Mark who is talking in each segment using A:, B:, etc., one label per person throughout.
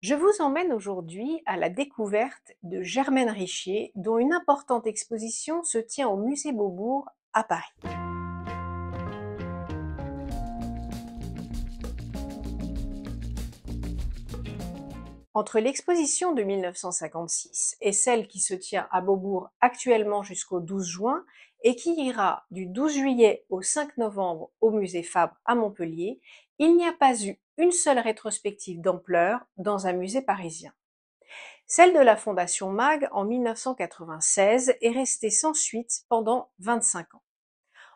A: Je vous emmène aujourd'hui à la découverte de Germaine Richier, dont une importante exposition se tient au musée Beaubourg à Paris. Entre l'exposition de 1956 et celle qui se tient à Beaubourg actuellement jusqu'au 12 juin et qui ira du 12 juillet au 5 novembre au musée Fabre à Montpellier, il n'y a pas eu une seule rétrospective d'ampleur dans un musée parisien. Celle de la Fondation MAG en 1996 est restée sans suite pendant 25 ans.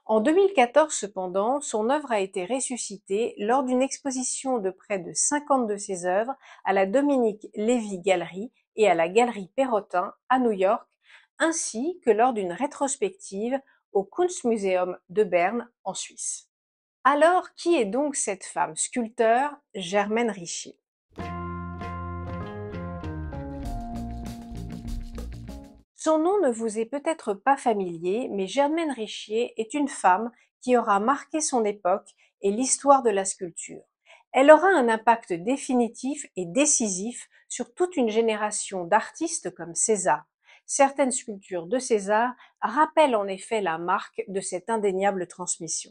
A: En 2014 cependant, son œuvre a été ressuscitée lors d'une exposition de près de 50 de ses œuvres à la Dominique Lévy Galerie et à la Galerie Perrotin à New York, ainsi que lors d'une rétrospective au Kunstmuseum de Berne en Suisse. Alors, qui est donc cette femme sculpteur Germaine Richier Son nom ne vous est peut-être pas familier, mais Germaine Richier est une femme qui aura marqué son époque et l'histoire de la sculpture. Elle aura un impact définitif et décisif sur toute une génération d'artistes comme César. Certaines sculptures de César rappellent en effet la marque de cette indéniable transmission.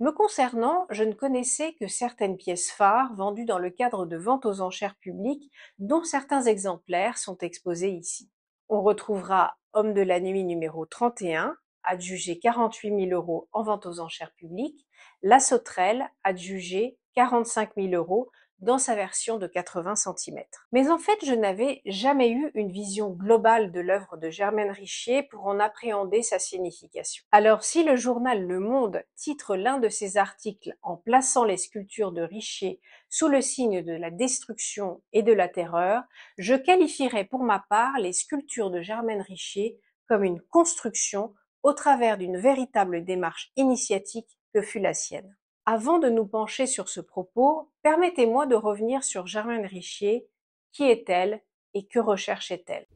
A: Me concernant, je ne connaissais que certaines pièces phares vendues dans le cadre de ventes aux enchères publiques, dont certains exemplaires sont exposés ici. On retrouvera Homme de la nuit numéro 31, adjugé 48 000 euros en vente aux enchères publiques, La Sauterelle, adjugé 45 000 euros, dans sa version de 80 cm. Mais en fait, je n'avais jamais eu une vision globale de l'œuvre de Germaine Richier pour en appréhender sa signification. Alors si le journal Le Monde titre l'un de ses articles en plaçant les sculptures de Richier sous le signe de la destruction et de la terreur, je qualifierais pour ma part les sculptures de Germaine Richier comme une construction au travers d'une véritable démarche initiatique que fut la sienne. Avant de nous pencher sur ce propos, permettez-moi de revenir sur Germaine Richier. Qui est-elle et que recherchait-elle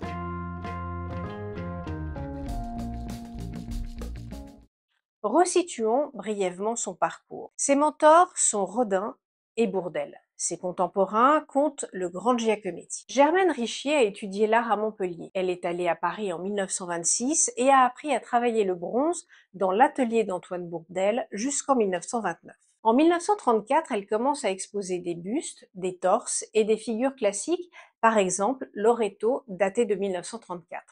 A: Resituons brièvement son parcours. Ses mentors sont Rodin et Bourdelle. Ses contemporains comptent le grand Giacometti. Germaine Richier a étudié l'art à Montpellier. Elle est allée à Paris en 1926 et a appris à travailler le bronze dans l'atelier d'Antoine Bourdel jusqu'en 1929. En 1934, elle commence à exposer des bustes, des torses et des figures classiques, par exemple Loreto, daté de 1934.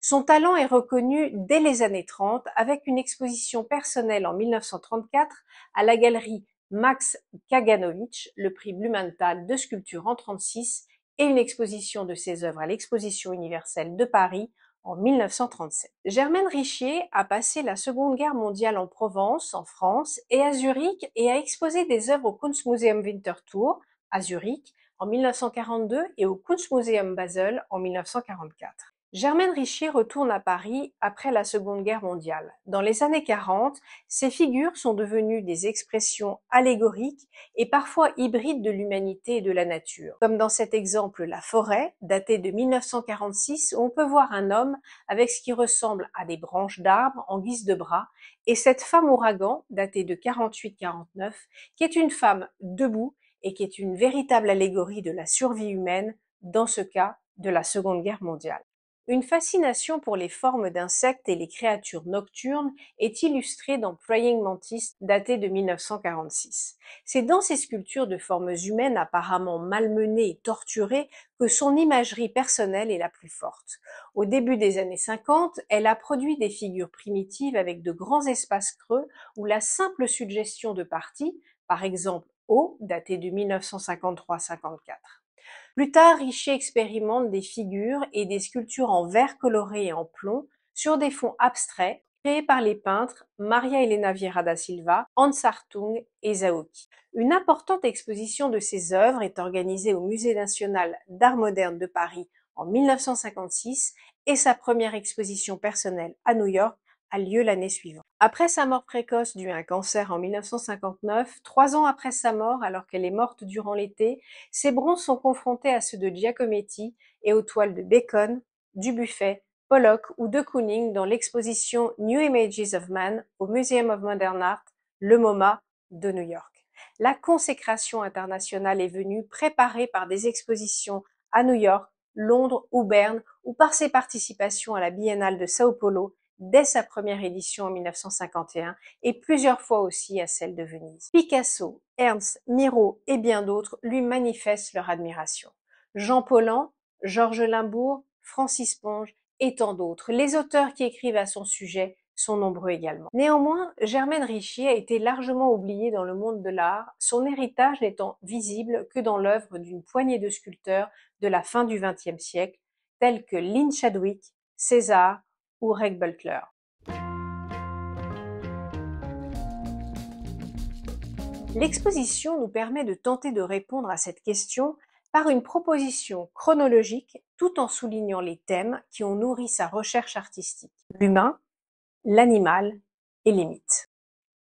A: Son talent est reconnu dès les années 30 avec une exposition personnelle en 1934 à la galerie Max Kaganovic, le prix Blumenthal de sculpture en 1936 et une exposition de ses œuvres à l'exposition universelle de Paris en 1937. Germaine Richier a passé la Seconde Guerre mondiale en Provence, en France et à Zurich et a exposé des œuvres au Kunstmuseum Winterthur à Zurich en 1942 et au Kunstmuseum Basel en 1944. Germaine Richier retourne à Paris après la Seconde Guerre mondiale. Dans les années 40, ces figures sont devenues des expressions allégoriques et parfois hybrides de l'humanité et de la nature. Comme dans cet exemple La forêt, datée de 1946, où on peut voir un homme avec ce qui ressemble à des branches d'arbres en guise de bras et cette femme ouragan, datée de 48-49, qui est une femme debout et qui est une véritable allégorie de la survie humaine, dans ce cas de la Seconde Guerre mondiale. Une fascination pour les formes d'insectes et les créatures nocturnes est illustrée dans Praying Mantis, daté de 1946. C'est dans ces sculptures de formes humaines apparemment malmenées et torturées que son imagerie personnelle est la plus forte. Au début des années 50, elle a produit des figures primitives avec de grands espaces creux où la simple suggestion de parties, par exemple O, daté de 1953-54, plus tard, Richer expérimente des figures et des sculptures en verre coloré et en plomb sur des fonds abstraits créés par les peintres Maria Elena Vieira da Silva, Hans Hartung et Zaoki. Une importante exposition de ses œuvres est organisée au Musée national d'art moderne de Paris en 1956 et sa première exposition personnelle à New York a lieu l'année suivante. Après sa mort précoce due à un cancer en 1959, trois ans après sa mort, alors qu'elle est morte durant l'été, ses bronzes sont confrontés à ceux de Giacometti et aux toiles de Bacon, Dubuffet, Pollock ou de Kooning dans l'exposition New Images of Man au Museum of Modern Art, le MoMA de New York. La consécration internationale est venue préparée par des expositions à New York, Londres ou Berne ou par ses participations à la Biennale de Sao Paulo dès sa première édition en 1951 et plusieurs fois aussi à celle de Venise. Picasso, Ernst, Miro et bien d'autres lui manifestent leur admiration. Jean Paulhan, Georges Limbourg, Francis Ponge et tant d'autres. Les auteurs qui écrivent à son sujet sont nombreux également. Néanmoins, Germaine Richier a été largement oubliée dans le monde de l'art, son héritage n'étant visible que dans l'œuvre d'une poignée de sculpteurs de la fin du XXe siècle, tels que Lynn Chadwick, César, ou Reg Butler. L'exposition nous permet de tenter de répondre à cette question par une proposition chronologique tout en soulignant les thèmes qui ont nourri sa recherche artistique, l'humain, l'animal et les mythes.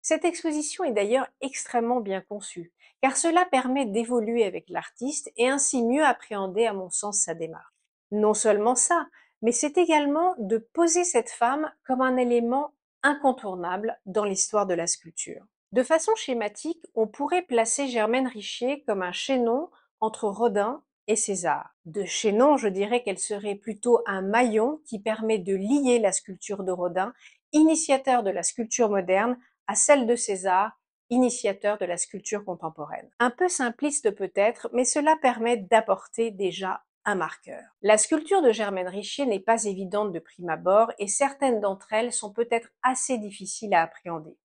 A: Cette exposition est d'ailleurs extrêmement bien conçue, car cela permet d'évoluer avec l'artiste et ainsi mieux appréhender à mon sens sa démarche. Non seulement ça, mais c'est également de poser cette femme comme un élément incontournable dans l'histoire de la sculpture. De façon schématique, on pourrait placer Germaine Richier comme un chaînon entre Rodin et César. De chaînon, je dirais qu'elle serait plutôt un maillon qui permet de lier la sculpture de Rodin, initiateur de la sculpture moderne, à celle de César, initiateur de la sculpture contemporaine. Un peu simpliste peut-être, mais cela permet d'apporter déjà marqueur. La sculpture de Germaine Richier n'est pas évidente de prime abord et certaines d'entre elles sont peut-être assez difficiles à appréhender.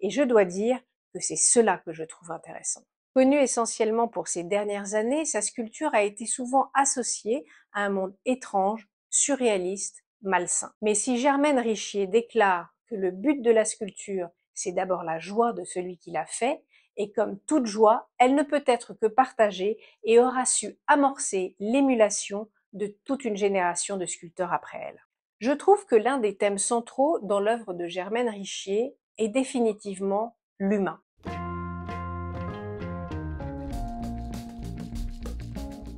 A: Et je dois dire que c'est cela que je trouve intéressant. Connue essentiellement pour ses dernières années, sa sculpture a été souvent associée à un monde étrange, surréaliste, malsain. Mais si Germaine Richier déclare que le but de la sculpture, c'est d'abord la joie de celui qui l'a fait, et comme toute joie, elle ne peut être que partagée et aura su amorcer l'émulation de toute une génération de sculpteurs après elle. Je trouve que l'un des thèmes centraux dans l'œuvre de Germaine Richier est définitivement l'humain.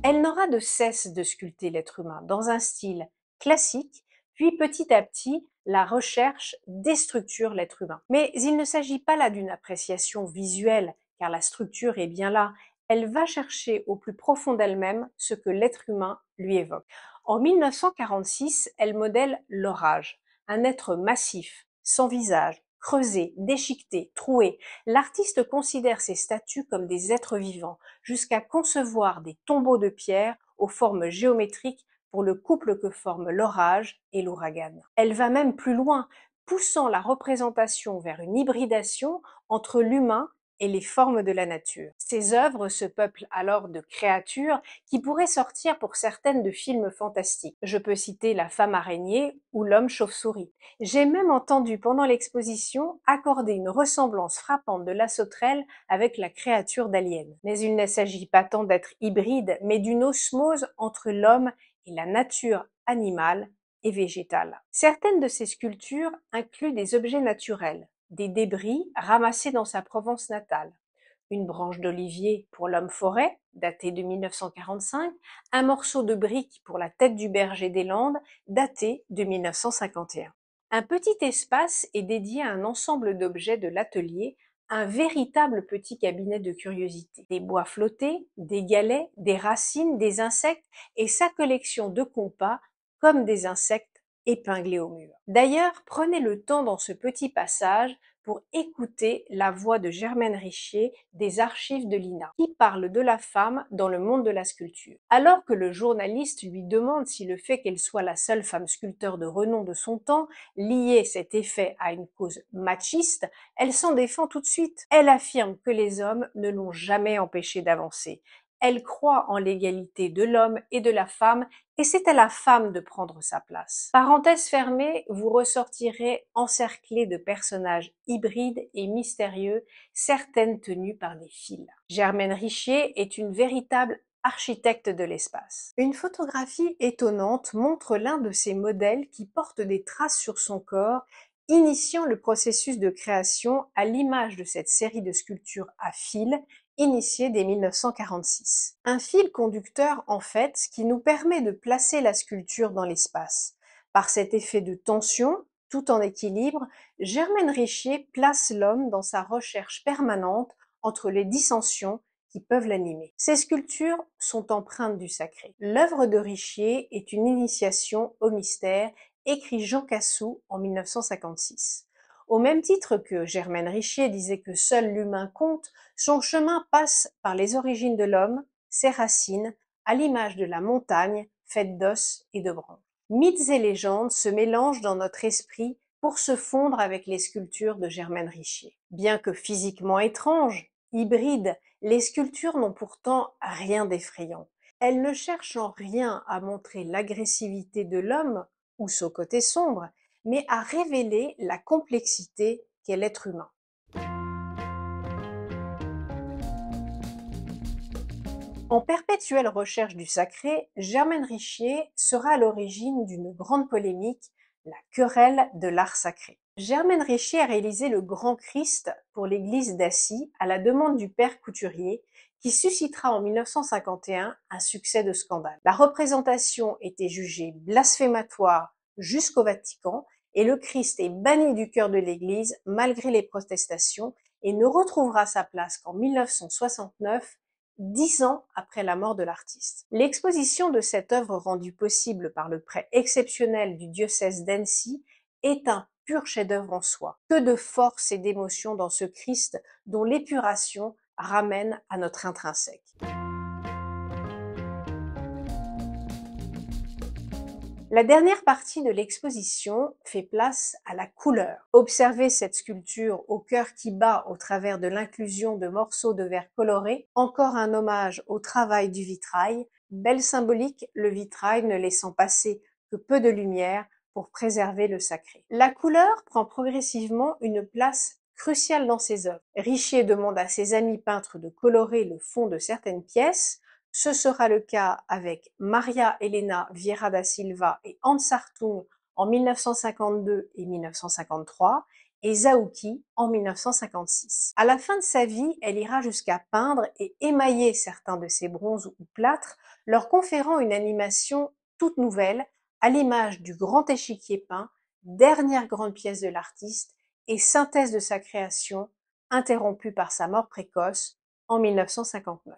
A: Elle n'aura de cesse de sculpter l'être humain dans un style classique, puis petit à petit la recherche déstructure l'être humain. Mais il ne s'agit pas là d'une appréciation visuelle, car la structure est bien là. Elle va chercher au plus profond d'elle-même ce que l'être humain lui évoque. En 1946, elle modèle l'orage, un être massif, sans visage, creusé, déchiqueté, troué. L'artiste considère ces statues comme des êtres vivants, jusqu'à concevoir des tombeaux de pierre aux formes géométriques pour le couple que forment l'orage et l'ouragan. Elle va même plus loin, poussant la représentation vers une hybridation entre l'humain et les formes de la nature. Ses œuvres se peuplent alors de créatures qui pourraient sortir pour certaines de films fantastiques. Je peux citer La femme araignée ou L'homme chauve-souris. J'ai même entendu pendant l'exposition accorder une ressemblance frappante de la sauterelle avec la créature d'Alien. Mais il ne s'agit pas tant d'être hybride, mais d'une osmose entre l'homme et la nature animale et végétale. Certaines de ces sculptures incluent des objets naturels, des débris ramassés dans sa Provence natale, une branche d'olivier pour l'homme forêt, datée de 1945, un morceau de brique pour la tête du berger des Landes, daté de 1951. Un petit espace est dédié à un ensemble d'objets de l'atelier un véritable petit cabinet de curiosité. Des bois flottés, des galets, des racines, des insectes et sa collection de compas comme des insectes épinglés au mur. D'ailleurs, prenez le temps dans ce petit passage pour écouter la voix de Germaine Richier des archives de l'INA, qui parle de la femme dans le monde de la sculpture. Alors que le journaliste lui demande si le fait qu'elle soit la seule femme sculpteur de renom de son temps liait cet effet à une cause machiste, elle s'en défend tout de suite. Elle affirme que les hommes ne l'ont jamais empêchée d'avancer elle croit en l'égalité de l'homme et de la femme et c'est à la femme de prendre sa place. Parenthèse fermée, vous ressortirez encerclé de personnages hybrides et mystérieux, certaines tenues par des fils. Germaine Richier est une véritable architecte de l'espace. Une photographie étonnante montre l'un de ces modèles qui porte des traces sur son corps initiant le processus de création à l'image de cette série de sculptures à fil initiée dès 1946. Un fil conducteur en fait qui nous permet de placer la sculpture dans l'espace. Par cet effet de tension, tout en équilibre, Germaine Richier place l'homme dans sa recherche permanente entre les dissensions qui peuvent l'animer. Ces sculptures sont empreintes du sacré. L'œuvre de Richier est une initiation au mystère écrit Jean Cassou en 1956. Au même titre que Germaine Richier disait que seul l'humain compte, son chemin passe par les origines de l'homme, ses racines, à l'image de la montagne faite d'os et de bronze. Mythes et légendes se mélangent dans notre esprit pour se fondre avec les sculptures de Germaine Richier. Bien que physiquement étranges, hybrides, les sculptures n'ont pourtant rien d'effrayant. Elles ne cherchent en rien à montrer l'agressivité de l'homme ou côté sombre, mais à révéler la complexité qu'est l'être humain. En perpétuelle recherche du sacré, Germaine Richier sera à l'origine d'une grande polémique, la querelle de l'art sacré. Germaine Richier a réalisé le Grand Christ pour l'église d'Assy à la demande du père couturier qui suscitera en 1951 un succès de scandale. La représentation était jugée blasphématoire jusqu'au Vatican et le Christ est banni du cœur de l'Église malgré les protestations et ne retrouvera sa place qu'en 1969, dix ans après la mort de l'artiste. L'exposition de cette œuvre rendue possible par le prêt exceptionnel du diocèse d'Annecy est un pur chef-d'œuvre en soi. Que de force et d'émotion dans ce Christ dont l'épuration ramène à notre intrinsèque. La dernière partie de l'exposition fait place à la couleur. Observez cette sculpture au cœur qui bat au travers de l'inclusion de morceaux de verre coloré, encore un hommage au travail du vitrail, belle symbolique, le vitrail ne laissant passer que peu de lumière pour préserver le sacré. La couleur prend progressivement une place crucial dans ses œuvres. Richier demande à ses amis peintres de colorer le fond de certaines pièces. Ce sera le cas avec Maria Elena Vieira da Silva et Hans Hartung en 1952 et 1953 et Zaouki en 1956. À la fin de sa vie, elle ira jusqu'à peindre et émailler certains de ses bronzes ou plâtres, leur conférant une animation toute nouvelle à l'image du grand échiquier peint, dernière grande pièce de l'artiste et synthèse de sa création, interrompue par sa mort précoce en 1959.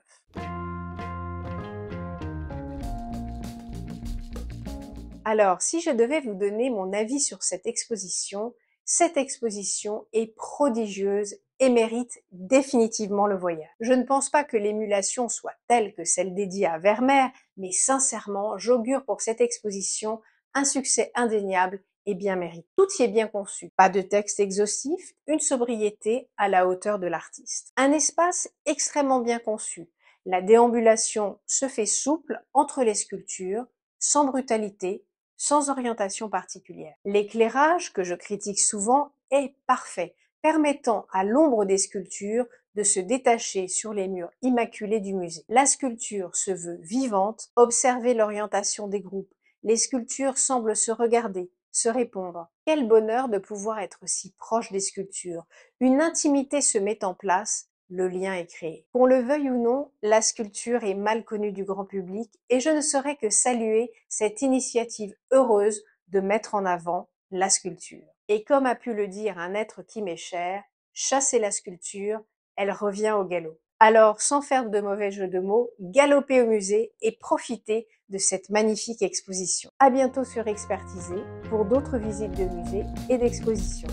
A: Alors, si je devais vous donner mon avis sur cette exposition, cette exposition est prodigieuse et mérite définitivement le voyage. Je ne pense pas que l'émulation soit telle que celle dédiée à Vermeer, mais sincèrement, j'augure pour cette exposition un succès indéniable et eh bien mérite. Tout y est bien conçu. Pas de texte exhaustif, une sobriété à la hauteur de l'artiste. Un espace extrêmement bien conçu. La déambulation se fait souple entre les sculptures, sans brutalité, sans orientation particulière. L'éclairage, que je critique souvent, est parfait, permettant à l'ombre des sculptures de se détacher sur les murs immaculés du musée. La sculpture se veut vivante, observer l'orientation des groupes, les sculptures semblent se regarder, se répondre. Quel bonheur de pouvoir être si proche des sculptures. Une intimité se met en place, le lien est créé. Qu'on le veuille ou non, la sculpture est mal connue du grand public et je ne saurais que saluer cette initiative heureuse de mettre en avant la sculpture. Et comme a pu le dire un être qui m'est cher, chasser la sculpture, elle revient au galop. Alors, sans faire de mauvais jeu de mots, galopez au musée et profitez de cette magnifique exposition. À bientôt sur Expertisé pour d'autres visites de musées et d'expositions.